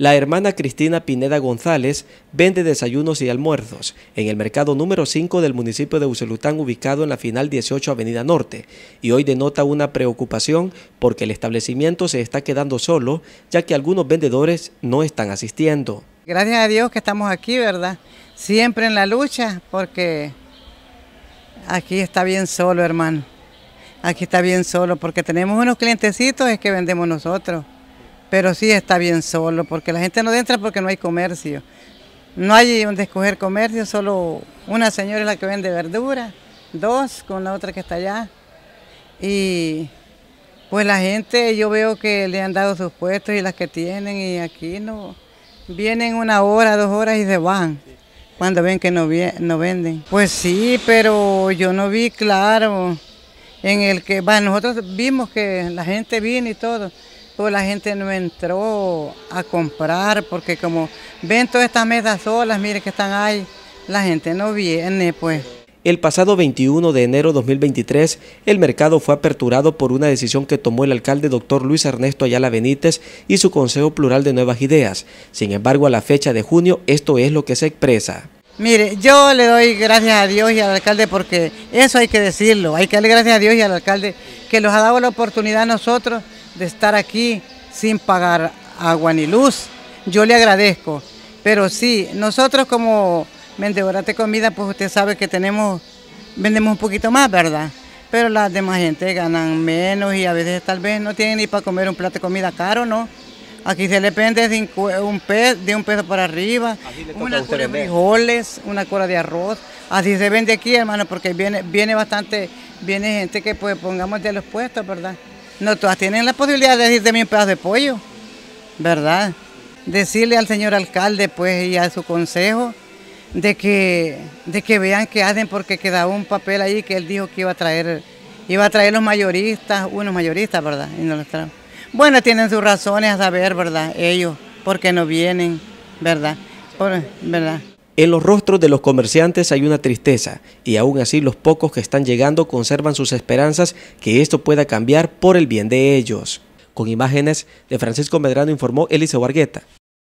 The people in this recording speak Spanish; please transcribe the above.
La hermana Cristina Pineda González vende desayunos y almuerzos en el mercado número 5 del municipio de Ucelután, ubicado en la final 18 Avenida Norte y hoy denota una preocupación porque el establecimiento se está quedando solo ya que algunos vendedores no están asistiendo. Gracias a Dios que estamos aquí, ¿verdad? Siempre en la lucha porque aquí está bien solo, hermano. Aquí está bien solo porque tenemos unos clientecitos es que vendemos nosotros pero sí está bien solo, porque la gente no entra porque no hay comercio. No hay donde escoger comercio, solo una señora es la que vende verdura, dos con la otra que está allá. Y pues la gente, yo veo que le han dado sus puestos y las que tienen, y aquí no. Vienen una hora, dos horas y se van cuando ven que no, no venden. Pues sí, pero yo no vi claro en el que, bueno, nosotros vimos que la gente vino y todo, pues la gente no entró a comprar porque como ven todas estas mesas solas, mire que están ahí, la gente no viene pues. El pasado 21 de enero 2023, el mercado fue aperturado por una decisión que tomó el alcalde doctor Luis Ernesto Ayala Benítez y su Consejo Plural de Nuevas Ideas. Sin embargo, a la fecha de junio, esto es lo que se expresa. Mire, yo le doy gracias a Dios y al alcalde porque eso hay que decirlo, hay que darle gracias a Dios y al alcalde que nos ha dado la oportunidad a nosotros de estar aquí sin pagar agua ni luz. Yo le agradezco, pero sí, nosotros como de comida, pues usted sabe que tenemos, vendemos un poquito más, ¿verdad? Pero las demás gente ganan menos y a veces tal vez no tienen ni para comer un plato de comida caro, ¿no? Aquí se le vende de un, peso, de un peso para arriba, una cura de frijoles, una cola de arroz. Así se vende aquí, hermano, porque viene, viene bastante, viene gente que pues pongamos de los puestos, ¿verdad? No todas tienen la posibilidad de decirte mil pedazo de pollo, ¿verdad? Decirle al señor alcalde, pues, y a su consejo, de que, de que vean qué hacen, porque queda un papel ahí que él dijo que iba a traer, iba a traer los mayoristas, unos mayoristas, ¿verdad? Y no Bueno, tienen sus razones a saber, ¿verdad? Ellos, porque no vienen, ¿verdad? ¿Verdad? En los rostros de los comerciantes hay una tristeza y aún así los pocos que están llegando conservan sus esperanzas que esto pueda cambiar por el bien de ellos. Con imágenes de Francisco Medrano informó Elisa Vargueta.